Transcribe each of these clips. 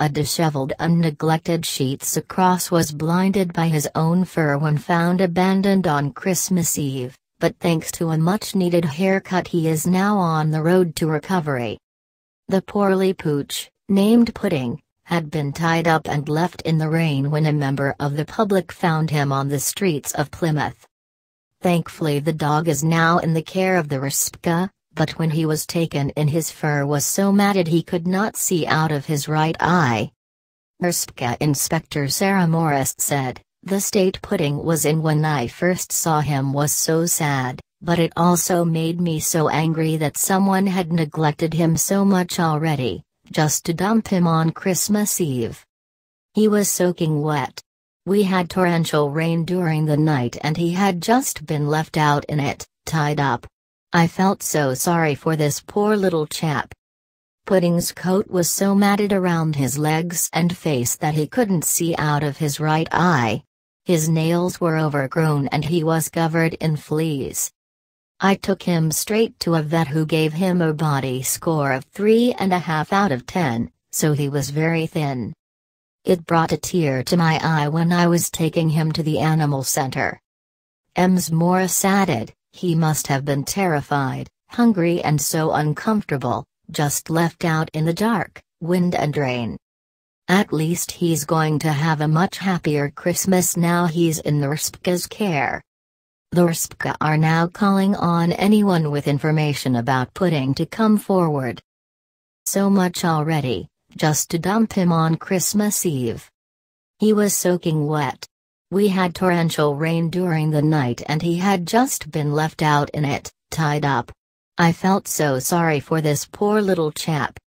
a disheveled and neglected sheets across was blinded by his own fur when found abandoned on Christmas Eve, but thanks to a much-needed haircut he is now on the road to recovery. The poorly pooch, named Pudding, had been tied up and left in the rain when a member of the public found him on the streets of Plymouth. Thankfully the dog is now in the care of the Rispka, but when he was taken in his fur was so matted he could not see out of his right eye. Erspka Inspector Sarah Morris said, The state pudding was in when I first saw him was so sad, but it also made me so angry that someone had neglected him so much already, just to dump him on Christmas Eve. He was soaking wet. We had torrential rain during the night and he had just been left out in it, tied up, I felt so sorry for this poor little chap. Pudding's coat was so matted around his legs and face that he couldn't see out of his right eye. His nails were overgrown and he was covered in fleas. I took him straight to a vet who gave him a body score of three and a half out of ten, so he was very thin. It brought a tear to my eye when I was taking him to the animal center. Ems Morris added, he must have been terrified, hungry and so uncomfortable, just left out in the dark, wind and rain. At least he's going to have a much happier Christmas now he's in the Rspka's care. The Rspka are now calling on anyone with information about pudding to come forward. So much already, just to dump him on Christmas Eve. He was soaking wet, we had torrential rain during the night and he had just been left out in it, tied up. I felt so sorry for this poor little chap.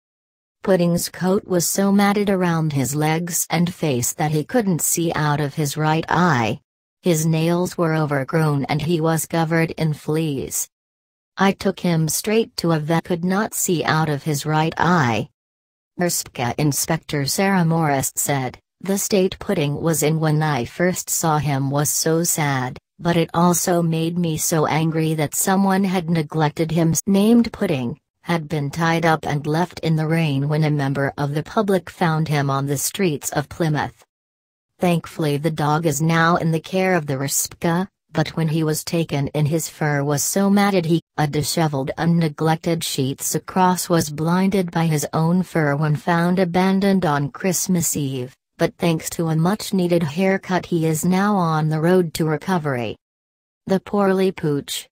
Pudding's coat was so matted around his legs and face that he couldn't see out of his right eye. His nails were overgrown and he was covered in fleas. I took him straight to a vet could not see out of his right eye. Erspka Inspector Sarah Morris said. The state pudding was in when I first saw him was so sad, but it also made me so angry that someone had neglected him named pudding, had been tied up and left in the rain when a member of the public found him on the streets of Plymouth. Thankfully the dog is now in the care of the Rispka, but when he was taken in his fur was so matted he, a disheveled and neglected sheets across was blinded by his own fur when found abandoned on Christmas Eve but thanks to a much needed haircut he is now on the road to recovery. The poorly pooch